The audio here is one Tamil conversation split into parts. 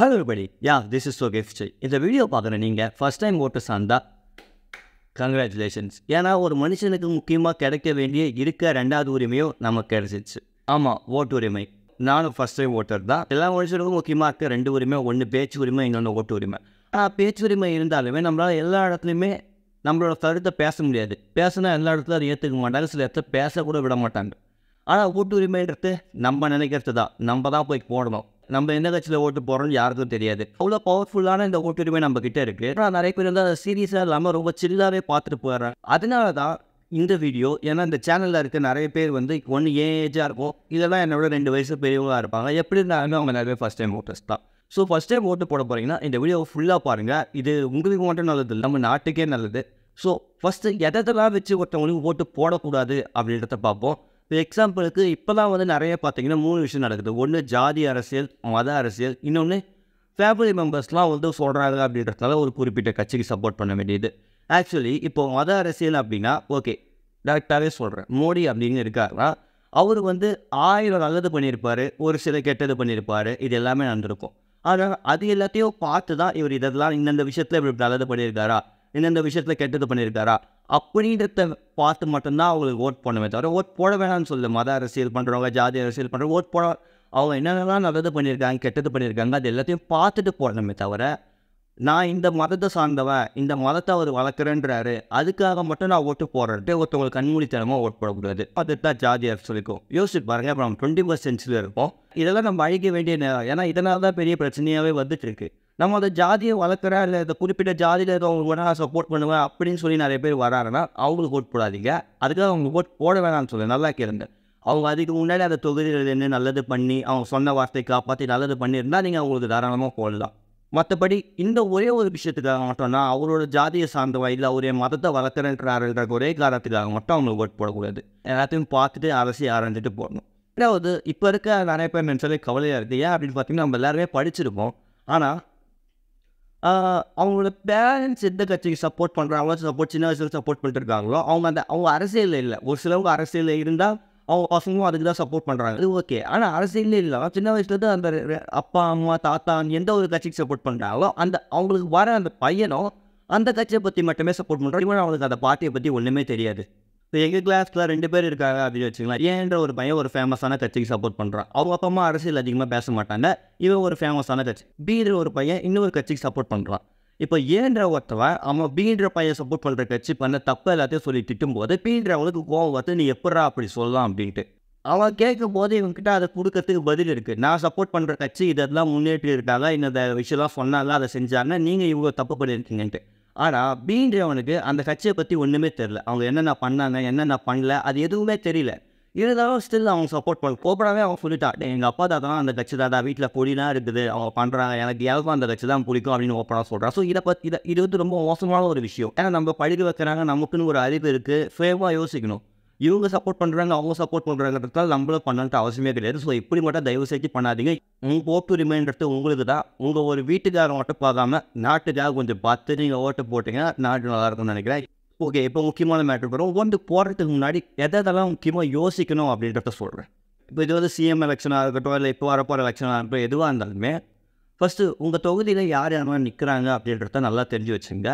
ஹலோ படி யா திஸ் இஸ் ஸோ கிஃப்ட் இந்த வீடியோ பார்க்குற நீங்கள் ஃபஸ்ட் டைம் ஓட்டர்ஸ் சார்ந்தா கங்க்ராச்சுலேஷன்ஸ் ஏன்னா ஒரு மனுஷனுக்கு முக்கியமாக கிடைக்க வேண்டிய இருக்க ரெண்டாவது உரிமையும் நமக்கு கிடைச்சிச்சு ஆமாம் ஓட்டு உரிமை நானும் ஃபஸ்ட் டைம் ஓட்டர் தான் எல்லா மனுஷனுக்கும் முக்கியமாக இருக்க ரெண்டு உரிமை ஒன்று பேச்சு உரிமை இன்னொன்று ஓட்டு உரிமை ஆனால் பேச்சு உரிமை இருந்தாலுமே நம்மளால் எல்லா இடத்துலையுமே நம்மளோட கருத்தை பேச முடியாது பேசினா எல்லா இடத்துல அதை ஏற்றுக்க மாட்டாங்க சில இடத்துல கூட விட மாட்டாங்க ஆனால் ஓட்டு உரிமைன்றது நம்ம நினைக்கிறது தான் நம்ம தான் போய் போடணும் நம்ம எந்த கட்சியில் ஓட்டு போகிறோம்னு யாருக்கும் தெரியாது அவ்வளோ பவர்ஃபுல்லான இந்த ஓட்டுரிமை நம்ம கிட்டே இருக்குது ஆனால் நிறைய பேர் வந்து அதை சீரியஸாக இல்லாமல் ரொம்ப சில்லாகவே பார்த்துட்டு போயிடுறேன் அதனால தான் இந்த வீடியோ ஏன்னா இந்த சேனலில் இருக்க நிறைய பேர் வந்து ஒன்று ஏஜாக இருக்கும் இதெல்லாம் என்னோட ரெண்டு வயசு பெரியவங்களாக இருப்பாங்க எப்படி இருந்தாலும் அவங்க நிறைய பேர் ஃபஸ்ட் டைம் ஓட்டர்ஸ் தான் ஸோ ஃபஸ்ட் டைம் ஓட்டு போட போகிறீங்கன்னா இந்த வீடியோவை ஃபுல்லாக பாருங்கள் இது உங்களுக்கு மட்டும் நல்லது இல்லை நம்ம நாட்டுக்கே நல்லது ஸோ ஃபஸ்ட்டு எதெல்லாம் வச்சு ஒருத்தவங்களுக்கு ஓட்டு போடக்கூடாது அப்படின்றத பார்ப்போம் எக்ஸாம்பிளுக்கு இப்போ தான் வந்து நிறைய பார்த்தீங்கன்னா மூணு விஷயம் நடக்குது ஒன்று ஜாதி அரசியல் மத அரசியல் இன்னொன்று ஃபேமிலி மெம்பர்ஸ்லாம் வந்து சொல்கிறாங்க அப்படின்றதுனால ஒரு குறிப்பிட்ட கட்சிக்கு சப்போர்ட் பண்ண வேண்டியது ஆக்சுவலி இப்போது மத அரசியல் அப்படின்னா ஓகே டேரக்டாகவே சொல்கிறேன் மோடி அப்படின்னு இருக்காருன்னா அவர் வந்து ஆயிரம் நல்லது பண்ணியிருப்பார் ஒரு சில கெட்டது பண்ணியிருப்பார் இது எல்லாமே நடந்திருக்கும் ஆனால் அது எல்லாத்தையும் பார்த்து தான் இவர் இதெல்லாம் இந்தந்த விஷயத்தில் இப்படி நல்லது பண்ணியிருக்காரா இந்தந்த விஷயத்தில் கெட்டது பண்ணியிருக்காரா அப்படின்றத பார்த்து மட்டும்தான் அவங்களுக்கு ஓட் பண்ணுமே தவிர ஓட் போட வேணாம்னு சொல்லு மத அரசியல் பண்ணுறவங்க ஜாதி அரசியல் பண்ணுறவங்க ஓட் போட அவங்க என்னென்னலாம் நல்லது பண்ணியிருக்காங்க கெட்டது பண்ணியிருக்காங்க அது எல்லாத்தையும் பார்த்துட்டு போடணுமே தவிர நான் இந்த மதத்தை சார்ந்தவன் இந்த மதத்தை அவர் வளர்க்குறேன்றாரு அதுக்காக மட்டும் நான் ஓட்டு போடுறது ஒருத்தவங்களுக்கு கண்மூடித்தனமாக ஓட்டு போடக்கூடாது அதுதான் ஜாதி சொல்லிக்கும் யோசிச்சு பாருங்க இப்போ நம்ம டுவெண்ட்டி ஃபர்ஸ்ட் சென்ச்சுரியில் இருக்கோம் இதெல்லாம் நம்ம அழிக்க வேண்டிய நேரம் ஏன்னா இதனால தான் பெரிய பிரச்சனையாகவே வந்துட்டு இருக்கு நம்ம அந்த ஜாதியை வளர்க்குற இல்லை இந்த குறிப்பிட்ட ஜாதியில் அவங்க வேணா சப்போர்ட் பண்ணுவேன் அப்படின்னு சொல்லி நிறைய பேர் வராங்கன்னா அவங்களுக்கு ஓட் போடாதீங்க அதுக்காக அவங்க ஓட் போட வேணாம்னு சொல்லுங்கள் நல்லா கேளுங்க அவங்க அதுக்கு முன்னாடி அந்த தொகுதியில் என்ன நல்லது பண்ணி அவங்க சொன்ன வார்த்தை காப்பாற்றி நல்லது பண்ணியிருந்தால் நீங்கள் அவங்களுக்கு தாராளமாக போடலாம் மற்றபடி இந்த ஒரே ஒரு விஷயத்துக்காக மட்டும்னா அவரோட ஜாதியை சார்ந்த வயதில் அவரே மதத்தை வளர்க்குறன்றாருன்ற ஒரே காரணத்துக்காக மட்டும் அவங்களுக்கு ஓட் போடக்கூடாது எல்லாத்தையும் பார்த்துட்டு அரசி ஆரஞ்சிட்டு போடணும் ரெண்டாவது இப்போ இருக்க நிறைய பேர் நினச்சாலே கவலையாக இருக்குது ஏன் அப்படின்னு பார்த்தீங்கன்னா நம்ம எல்லாருமே படிச்சிருப்போம் ஆனால் அவங்களோட பேரண்ட்ஸ் எந்த கட்சிக்கு சப்போர்ட் பண்ணுறாங்களோ சப்போர்ட் சின்ன வயசில் சப்போர்ட் பண்ணிட்டுருக்காங்களோ அவங்க அந்த அவங்க அரசியலில் இல்லை ஒரு சிலவங்க அரசியலில் இருந்தால் அவங்க பசங்களும் அதுக்கு தான் சப்போர்ட் பண்ணுறாங்க இது ஓகே ஆனால் அரசியலே இல்லை சின்ன வயசுலேருந்து அந்த அப்பா அம்மா தாத்தா எந்த ஒரு கட்சிக்கு சப்போர்ட் பண்ணுறாங்களோ அந்த அவங்களுக்கு வர அந்த பையனும் அந்த கட்சியை பற்றி மட்டுமே சப்போர்ட் பண்ணுறோம் இவன் அவங்களுக்கு அந்த பார்ட்டியை பற்றி ஒன்றுமே தெரியாது இப்போ எங்கள் கிளாஸில் ரெண்டு பேர் இருக்காங்க அப்படின்னு வச்சுக்கலாம் ஏன்ற ஒரு பையன் ஒரு ஃபேமஸான கட்சிக்கு சப்போர்ட் பண்ணுறான் அவங்க அப்பா அம்மா அரசியல் அதிகமாக பேச மாட்டாங்க இவன் ஒரு ஃபேமஸான கட்சி பீன்ற ஒரு பையன் இன்னொரு கட்சிக்கு சப்போர்ட் பண்ணுறான் இப்போ ஏன்ற ஒருத்தவன் அவன் பீன்ற பையன் சப்போர்ட் பண்ணுற கட்சி பண்ண தப்பு எல்லாத்தையும் சொல்லி திட்டும்போது அவளுக்கு கோவம் வந்து நீ எப்படா அப்படி சொல்லலாம் அப்படின்ட்டு அவன் கேட்கும் போது இவங்ககிட்ட அதை கொடுக்கறதுக்கு பதில் இருக்குது நான் சப்போர்ட் பண்ணுற கட்சி இதெல்லாம் முன்னேற்றி இருக்காங்க இந்த விஷயம்லாம் சொன்னாங்க அதை செஞ்சாங்க நீங்கள் இவங்க தப்பு பண்ணியிருக்கீங்கன்ட்டு ஆனால் பீன்றவனுக்கு அந்த கட்சியை பற்றி ஒன்றுமே தெரில அவங்க என்னென்ன பண்ணாங்க என்னென்ன பண்ணல அது எதுவுமே தெரியல இருந்தாலும் ஸ்டில் அவங்க சப்போர்ட் பண்ண கோபராகவே அவங்க சொல்லிட்டா எங்கள் அப்பா தாத்தா அந்த கட்சி தாத்தா வீட்டில் பொடிலாம் இருக்குது அவங்க பண்ணுறாங்க எனக்கு யாருக்கும் அந்த கட்சி தான் பிடிக்கும் அப்படின்னு ஓப்பனாக சொல்கிறான் ஸோ இதை பற்றி இதை இது வந்து ரொம்ப மோசமான ஒரு விஷயம் ஏன்னா நம்ம படிக்க வைக்கிறாங்க நமக்குன்னு ஒரு அறிவு இருக்குது ஃபேவாக யோசிக்கணும் இவங்க சப்போர்ட் பண்ணுறாங்க அவங்க சப்போர்ட் பண்ணுறாங்கிறதுனால நம்மளும் பண்ணணுன்ற அவசியமே கிடையாது ஸோ இப்படி மட்டும் தயவு செய்து பண்ணாதீங்க உங்கள் ஓட்டு ரிமைன்றது உங்களுக்கு தான் உங்கள் ஒரு வீட்டுக்காக மட்டும் பார்க்காம நாட்டுக்காக கொஞ்சம் பார்த்து நீங்கள் ஓட்டு போட்டிங்கன்னா நாட்டு நல்லா இருக்கும்னு நினைக்கிறேன் ஓகே இப்போ முக்கியமான மேட்ரு போகிறோம் ஒன்று போடுறதுக்கு முன்னாடி எதெல்லாம் முக்கியமாக யோசிக்கணும் அப்படின்றத சொல்கிறேன் இப்போ இது வந்து சிஎம் எலெக்ஷனாக இருக்கட்டும் இல்லை இப்போ வரப்போகிற எலெக்ஷனாக இருக்கட்டும் எதுவாக இருந்தாலுமே ஃபஸ்ட்டு உங்கள் தொகுதியில் யார் யாரெல்லாம் நிற்கிறாங்க அப்படின்றத நல்லா தெரிஞ்சு வச்சுங்க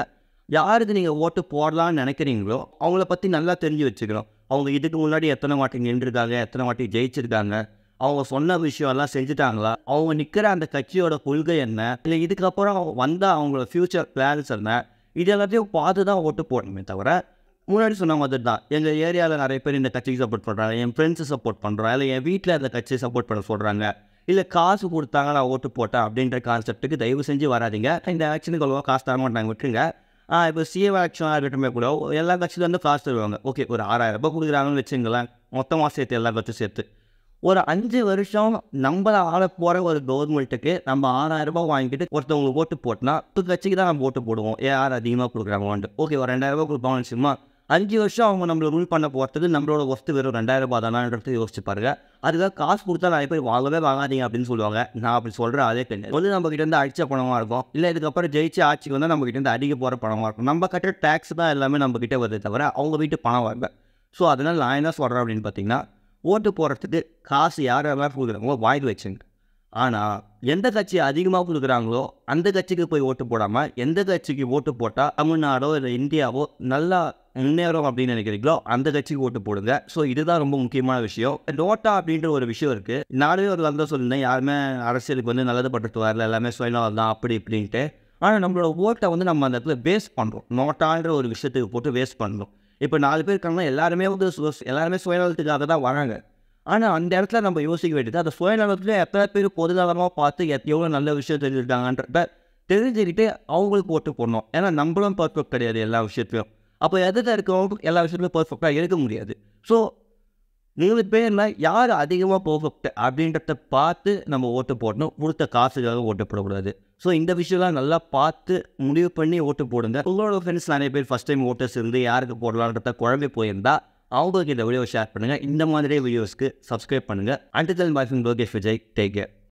யாருக்கு நீங்கள் ஓட்டு போடலான்னு நினைக்கிறீங்களோ அவங்கள பற்றி நல்லா தெரிஞ்சு வச்சுக்கணும் அவங்க இதுக்கு முன்னாடி எத்தனை வாட்டி நின்றுருக்காங்க எத்தனை வாட்டி ஜெயிச்சிருக்காங்க அவங்க சொன்ன விஷயம்லாம் செஞ்சுட்டாங்களா அவங்க நிற்கிற அந்த கட்சியோட கொள்கை என்ன இல்லை இதுக்கப்புறம் வந்த அவங்களோட ஃப்யூச்சர் பிளான்ஸ் என்ன இது எல்லாத்தையும் பார்த்து தான் ஓட்டு போடணுமே தவிர முன்னாடி சொன்ன மாதிரி தான் எங்கள் ஏரியாவில் நிறைய பேர் இந்த கட்சிக்கு சப்போர்ட் பண்ணுறாங்க என் ஃப்ரெண்ட்ஸு சப்போர்ட் பண்ணுறாங்க இல்லை என் வீட்டில் அந்த கட்சியை சப்போர்ட் பண்ண சொல்கிறாங்க இல்லை காசு கொடுத்தாங்க நான் ஓட்டு போட்டேன் அப்படின்ற கான்செப்ட்டுக்கு தயவு செஞ்சு வராதிங்க இந்த ஆக்ஷனுக்கு அவ்வளோவா காசு தர மாட்டாங்க விட்டுருங்க இப்போ சிஏ ஆக்ஷனாக இருக்கட்டுமே கூட எல்லா கட்சியிலேருந்து காசு தருவாங்க ஓகே ஒரு ஆறாயிரம் ரூபாய் கொடுக்குறாங்கன்னு வச்சுங்களேன் மொத்தமாக சேர்த்து எல்லா கட்சியும் சேர்த்து ஒரு அஞ்சு வருஷம் நம்மளை ஆள போகிற ஒரு கவர்மெண்ட்டுக்கு நம்ம ஆறாயிரம் ரூபாய் வாங்கிட்டு ஒருத்தவங்களுக்கு ஓட்டு போட்டோம்னா இப்போ கட்சிக்கு தான் நம்ம ஓட்டு போடுவோம் யார் அதிகமாக கொடுக்குறாங்க ஓகே ஒரு ரெண்டாயிரம் ரூபாய் கொடுப்பாங்கன்னு சும்மா அஞ்சு வருஷம் அவங்க நம்மளை ரூல் பண்ண போகிறதுக்கு நம்மளோட ஒஸ்து வெறும் ரெண்டாயிரம் ரூபா தானான்றது யோசிச்சு பாருங்க அதுக்காக காசு கொடுத்தா நிறைய பேர் வாங்கவே வாங்காதீங்க அப்படின்னு சொல்லுவாங்க நான் அப்படி சொல்கிறேன் அதே கிடையாது வந்து நம்ம கிட்ட இருந்து அடித்த பணமாக இருக்கும் இல்லை இதுக்கப்புறம் ஜெயிச்சு ஆட்சிக்கு வந்தால் நம்ம கிட்ட இருந்து அடிக்க போகிற பணமாக இருக்கும் நம்ம கட்டுற டேக்ஸ் தான் எல்லாமே நம்ம கிட்டே வருது தவிர அவங்க வீட்டு பணம் வாங்க ஸோ அதனால் நான் என்ன சொல்கிறேன் அப்படின்னு பார்த்தீங்கன்னா ஓட்டு போடுறதுக்கு காசு யார் யாரெல்லாம் கொடுக்குறவங்க வாங்கி வச்சுங்க ஆனால் எந்த கட்சி அதிகமாக கொடுக்குறாங்களோ அந்த கட்சிக்கு போய் ஓட்டு போடாமல் எந்த கட்சிக்கு ஓட்டு போட்டால் தமிழ்நாடோ இல்லை இந்தியாவோ நல்லா முன்னேறும் அப்படின்னு நினைக்கிறீங்களோ அந்த கட்சிக்கு ஓட்டு போடுங்க ஸோ இதுதான் ரொம்ப முக்கியமான விஷயம் நோட்டா அப்படின்ற ஒரு விஷயம் இருக்குது நானே ஒரு வந்தால் சொல்லியிருந்தேன் யாருமே அரசியலுக்கு வந்து நல்லது பட்டு வரல எல்லாமே சுயநலம் தான் அப்படி இப்படின்ட்டு ஆனால் நம்மளோட ஓட்டை வந்து நம்ம அந்த இடத்துல வேஸ்ட் பண்ணுறோம் நோட்டான்ற ஒரு விஷயத்துக்கு போட்டு வேஸ்ட் பண்ணுறோம் இப்போ நாலு பேர் இருக்காங்கன்னா எல்லாருமே வந்து எல்லாருமே சுயநலத்துக்காக தான் வராங்க ஆனால் அந்த இடத்துல நம்ம யோசிக்க வேண்டியது அந்த சுயநலத்தில் எத்தனை பேர் பொதுநலமாக பார்த்து எவ்வளோ நல்ல விஷயம் தெரிஞ்சுருக்காங்கன்றப்ப தெரிஞ்சுக்கிட்டு அவங்களுக்கு ஓட்டு போடணும் ஏன்னா நம்மளும் பர்ஃபெக்ட் கிடையாது எல்லா விஷயத்துலையும் அப்போ எதில் இருக்கிறவங்களுக்கும் எல்லா விஷயத்துலையும் பர்ஃபெக்டாக இருக்க முடியாது ஸோ நீங்கள் பேரில் யார் அதிகமாக பர்ஃபெக்ட் அப்படின்றத பார்த்து நம்ம ஓட்டு போடணும் கொடுத்த காசுக்காக ஓட்டு போடக்கூடாது ஸோ இந்த விஷயம்லாம் நல்லா பார்த்து முடிவு பண்ணி ஓட்டு போடுங்க உங்களோட ஃப்ரெண்ட்ஸ் நிறைய பேர் ஃபஸ்ட் டைம் ஓட்டர்ஸ் இருந்து யாருக்கு போடலான்றத குழம்பு போயிருந்தால் அவங்களுக்கு இந்த வீடியோ ஷேர் பண்ணுங்கள் இந்த மாதிரி வீடியோஸ்க்கு சப்ஸ்கிரைப் பண்ணுங்கள் அடுத்த boys Lokesh Vijay take care